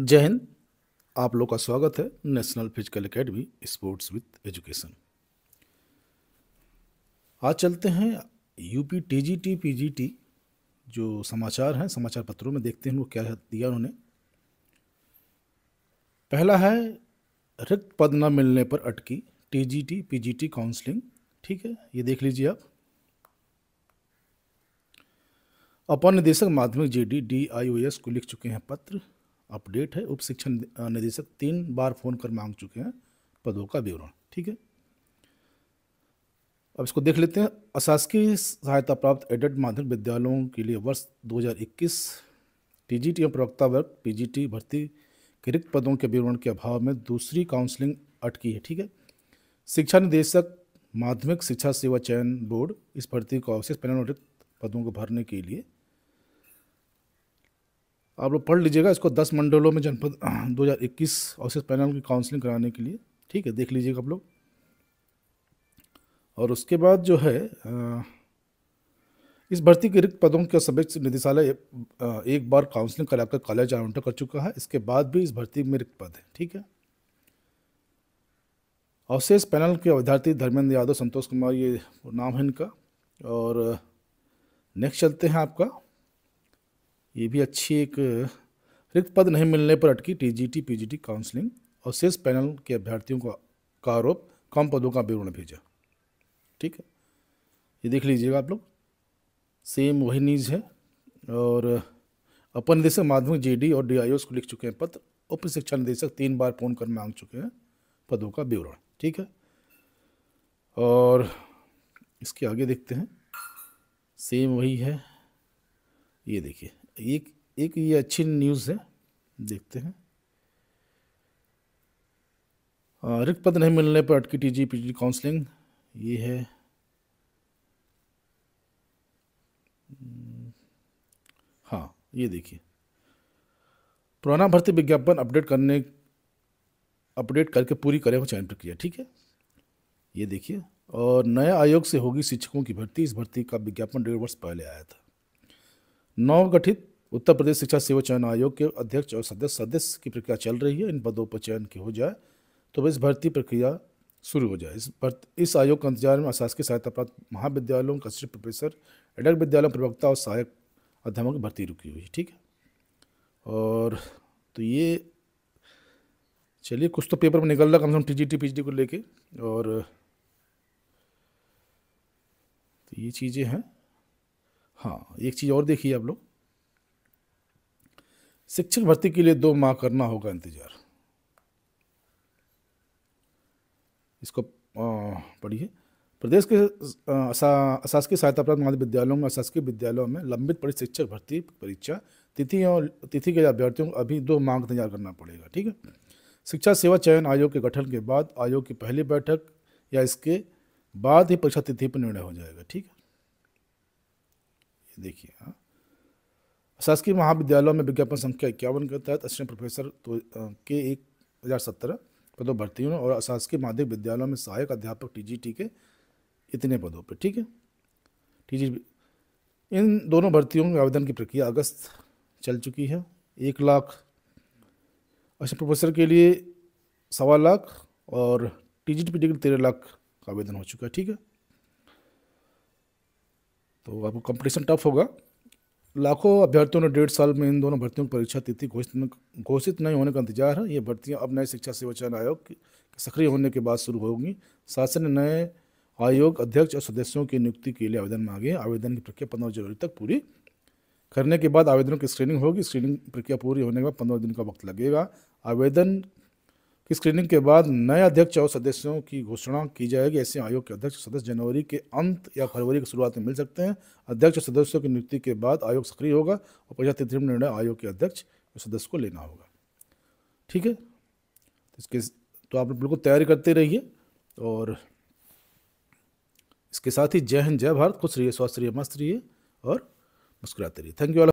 जय हिंद आप लोग का स्वागत है national physical academy sports with education आज चलते हैं यूपी टीजीटी पीजीटी जो समाचार हैं समाचार पत्रों में देखते हैं वो क्या दिया उन्होंने पहला है रिक्त पद न मिलने पर अटकी टीजीटी पीजीटी काउंसलिंग ठीक है ये देख लीजिए आप अपर निदेशक माध्यमिक जीडी एस को लिख चुके हैं पत्र अपडेट है उप शिक्षण निदेशक तीन बार फ़ोन कर मांग चुके हैं पदों का विवरण ठीक है अब इसको देख लेते हैं अशासकीय सहायता प्राप्त एडेड माध्यमिक विद्यालयों के लिए वर्ष 2021 हज़ार एवं प्रवक्ता वर्ग पीजीटी भर्ती के रिक्त पदों के विवरण के अभाव में दूसरी काउंसलिंग अटकी है ठीक है शिक्षा निदेशक माध्यमिक शिक्षा सेवा चयन बोर्ड इस भर्ती को अवशेष पैनल रिक्त पदों को भरने के लिए आप लोग पढ़ लीजिएगा इसको दस मंडलों में जनपद 2021 अवशेष पैनल की काउंसलिंग कराने के लिए ठीक है देख लीजिएगा आप लोग और उसके बाद जो है इस भर्ती के रिक्त पदों के सबक निदेशालय एक बार काउंसलिंग कराकर कॉलेज आवंटन कर चुका है इसके बाद भी इस भर्ती में रिक्त पद है ठीक है अवशेष पैनल के विद्यार्थी धर्मेंद्र यादव संतोष कुमार ये नाम है इनका और नेक्स्ट चलते हैं आपका ये भी अच्छी एक रिक्त पद नहीं मिलने पर अटकी टीजीटी पीजीटी काउंसलिंग और शेष पैनल के अभ्यर्थियों का आरोप कम पदों का विवरण भेजा ठीक है ये देख लीजिएगा आप लोग सेम वही न्यूज है और अपर निदेशक माध्यमिक डी और ओस को लिख चुके हैं पत्र उप शिक्षा निदेशक तीन बार फोन कर मांग चुके हैं पदों का विवरण ठीक है और इसके आगे देखते हैं सेम वही है ये देखिए एक एक ये अच्छी न्यूज़ है देखते हैं रिक्त पद नहीं मिलने पर अटकी टीजी पीजी काउंसलिंग ये है हम्म, हाँ ये देखिए पुराना भर्ती विज्ञापन अपडेट करने अपडेट करके पूरी करेगा चयन प्रक्रिया ठीक है ये देखिए और नया आयोग से होगी शिक्षकों की भर्ती इस भर्ती का विज्ञापन डेढ़ वर्ष पहले आया था नवगठित उत्तर प्रदेश शिक्षा सेवा चयन आयोग के अध्यक्ष और सदस्य सदस्य की प्रक्रिया चल रही है इन पदों पर चयन की हो जाए तो इस भर्ती प्रक्रिया शुरू हो जाए इस भर्ती इस आयोग के अंतजार में अशासकीय सहायता प्राप्त महाविद्यालयों का असिस्टेंट प्रोफेसर एडक विद्यालयों प्रवक्ता और सहायक अध्यापक की भर्ती रुकी हुई है ठीक है और तो ये चलिए कुछ तो पेपर में निकल रहा कम से कम T G T P G को लेके और तो ये चीज़ें हैं हाँ एक चीज़ और देखिए आप लोग शिक्षक भर्ती के लिए दो माह करना होगा इंतजार इसको पढ़िए प्रदेश के अशासकीय सहायता प्राप्त माध्यमिक विद्यालयों में अशासकीय विद्यालयों में लंबित पड़ी शिक्षक भर्ती परीक्षा तिथि और तिथि के अभ्यर्थियों को अभी दो माह इंतजार करना पड़ेगा ठीक है शिक्षा सेवा चयन आयोग के गठन के बाद आयोग की पहली बैठक या इसके बाद ही परीक्षा तिथि पर निर्णय हो जाएगा ठीक है देखिए हाँ शासकीय महाविद्यालयों में विज्ञापन संख्या इक्यावन के तहत असिस्टेंट प्रोफेसर तो, के एक हज़ार सत्रह पदों भर्ती हुए और शासकीय माध्यमिक विद्यालयों में सहायक अध्यापक टी जी टी के इतने पदों पर ठीक है टी जी इन दोनों भर्तियों में आवेदन की प्रक्रिया अगस्त चल चुकी है एक लाख असिस्टेंट प्रोफेसर के लिए सवा लाख और टी जी टी के लिए तेरह लाख का आवेदन हो चुका है ठीक है तो आपको कंपटीशन टफ होगा लाखों अभ्यर्थियों ने डेढ़ साल में इन दोनों भर्तियों की परीक्षा तिथि घोषित घोषित नहीं होने का इंतजार है ये भर्तियां अब नए शिक्षा सेवा चयन आयोग के सक्रिय होने के बाद शुरू होगी शासन ने नए आयोग अध्यक्ष और सदस्यों की नियुक्ति के लिए आवेदन मांगे आवेदन की प्रक्रिया पंद्रह जनवरी तक पूरी करने के बाद आवेदनों की स्क्रीनिंग होगी स्क्रीनिंग प्रक्रिया पूरी होने के बाद पंद्रह दिन का वक्त लगेगा आवेदन कि स्क्रीनिंग के बाद नए अध्यक्ष और सदस्यों की घोषणा की जाएगी ऐसे आयोग के अध्यक्ष सदस्य जनवरी के अंत या फरवरी की शुरुआत में मिल सकते हैं अध्यक्ष और सदस्यों की नियुक्ति के बाद आयोग सक्रिय होगा और प्रजातंत्र निर्णय आयोग के अध्यक्ष और सदस्य को लेना होगा ठीक है तो इसके तो आप बिल्कुल तैयारी करते रहिए और इसके साथ ही जय हिंद जय भारत खुश रहिए स्वस्थ रहिए मस्त रहिए और मुस्कुराते रहिए थैंक यू